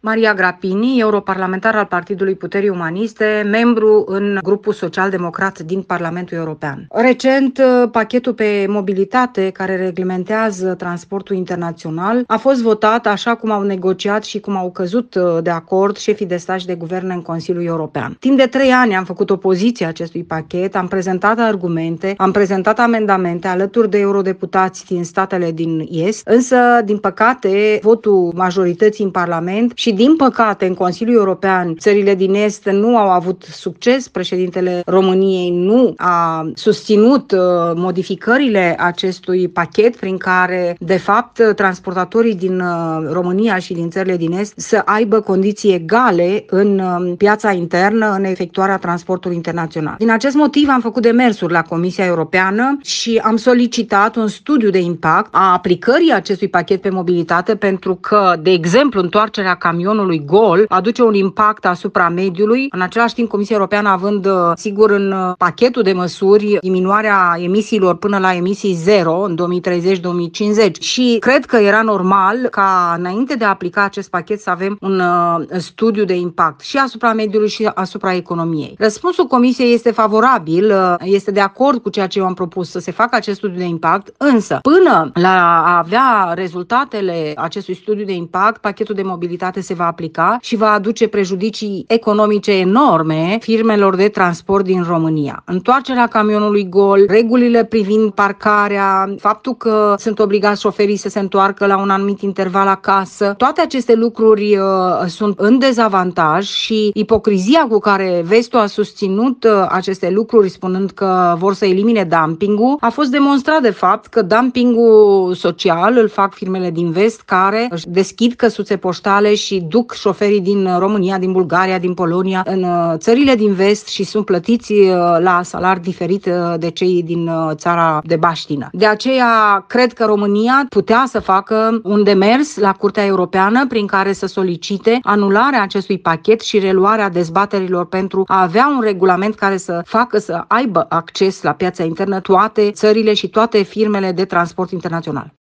Maria Grapini, europarlamentar al Partidului Puterii Umaniste, membru în grupul social-democrat din Parlamentul European. Recent, uh, pachetul pe mobilitate care reglementează transportul internațional a fost votat așa cum au negociat și cum au căzut uh, de acord șefii de stat și de guvern în Consiliul European. Timp de trei ani am făcut opoziție acestui pachet, am prezentat argumente, am prezentat amendamente alături de eurodeputați din statele din Est, însă, din păcate, votul majorității în Parlament și și din păcate în Consiliul European țările din Est nu au avut succes, președintele României nu a susținut uh, modificările acestui pachet prin care de fapt transportatorii din uh, România și din țările din Est să aibă condiții egale în uh, piața internă în efectuarea transportului internațional. Din acest motiv am făcut demersuri la Comisia Europeană și am solicitat un studiu de impact a aplicării acestui pachet pe mobilitate pentru că, de exemplu, întoarcerea camionului camionului gol aduce un impact asupra mediului. În același timp, Comisia Europeană având, uh, sigur, în uh, pachetul de măsuri diminuarea emisiilor până la emisii zero în 2030-2050. Și cred că era normal ca înainte de a aplica acest pachet să avem un uh, studiu de impact și asupra mediului și asupra economiei. Răspunsul Comisiei este favorabil, este de acord cu ceea ce eu am propus să se facă acest studiu de impact, însă până la a avea rezultatele acestui studiu de impact, pachetul de mobilitate se va aplica și va aduce prejudicii economice enorme firmelor de transport din România. Întoarcerea camionului gol, regulile privind parcarea, faptul că sunt obligați șoferii să se întoarcă la un anumit interval acasă, toate aceste lucruri uh, sunt în dezavantaj și ipocrizia cu care Vestu a susținut uh, aceste lucruri spunând că vor să elimine dumpingul a fost demonstrat de fapt că dumpingul social îl fac firmele din vest care își deschid căsuțe poștale și duc șoferii din uh, România, din Bulgaria, din Polonia, în uh, țările din vest și sunt plătiți uh, la salari diferit de cei din țara de baștină. De aceea, cred că România putea să facă un demers la Curtea Europeană prin care să solicite anularea acestui pachet și reluarea dezbaterilor pentru a avea un regulament care să facă să aibă acces la piața internă toate țările și toate firmele de transport internațional.